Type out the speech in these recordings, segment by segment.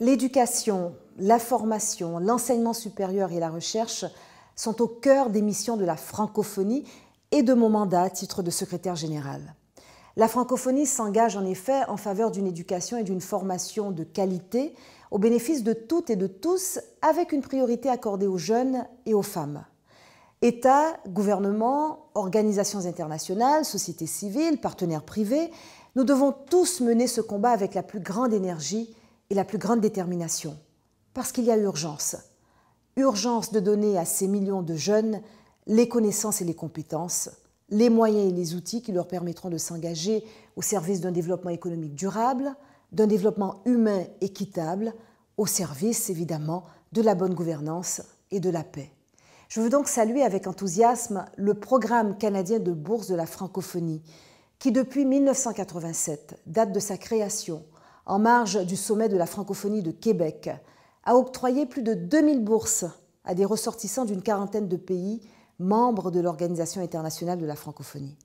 L'éducation, la formation, l'enseignement supérieur et la recherche sont au cœur des missions de la francophonie et de mon mandat à titre de secrétaire général. La francophonie s'engage en effet en faveur d'une éducation et d'une formation de qualité au bénéfice de toutes et de tous, avec une priorité accordée aux jeunes et aux femmes. États, gouvernements, organisations internationales, sociétés civiles, partenaires privés, nous devons tous mener ce combat avec la plus grande énergie et la plus grande détermination, parce qu'il y a urgence. Urgence de donner à ces millions de jeunes les connaissances et les compétences, les moyens et les outils qui leur permettront de s'engager au service d'un développement économique durable, d'un développement humain équitable, au service évidemment de la bonne gouvernance et de la paix. Je veux donc saluer avec enthousiasme le programme canadien de bourse de la francophonie, qui depuis 1987, date de sa création, en marge du sommet de la francophonie de Québec, a octroyé plus de 2000 bourses à des ressortissants d'une quarantaine de pays membres de l'Organisation internationale de la francophonie.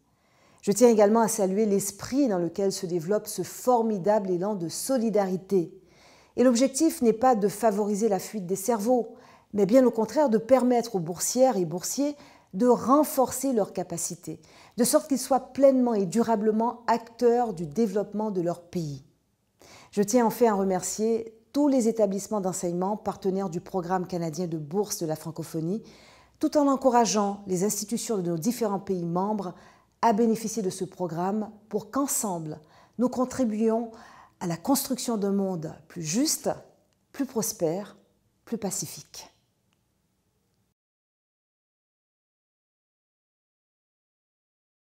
Je tiens également à saluer l'esprit dans lequel se développe ce formidable élan de solidarité. Et l'objectif n'est pas de favoriser la fuite des cerveaux, mais bien au contraire de permettre aux boursières et boursiers de renforcer leurs capacités, de sorte qu'ils soient pleinement et durablement acteurs du développement de leur pays. Je tiens enfin à remercier tous les établissements d'enseignement partenaires du programme canadien de bourse de la francophonie, tout en encourageant les institutions de nos différents pays membres à bénéficier de ce programme pour qu'ensemble, nous contribuions à la construction d'un monde plus juste, plus prospère, plus pacifique.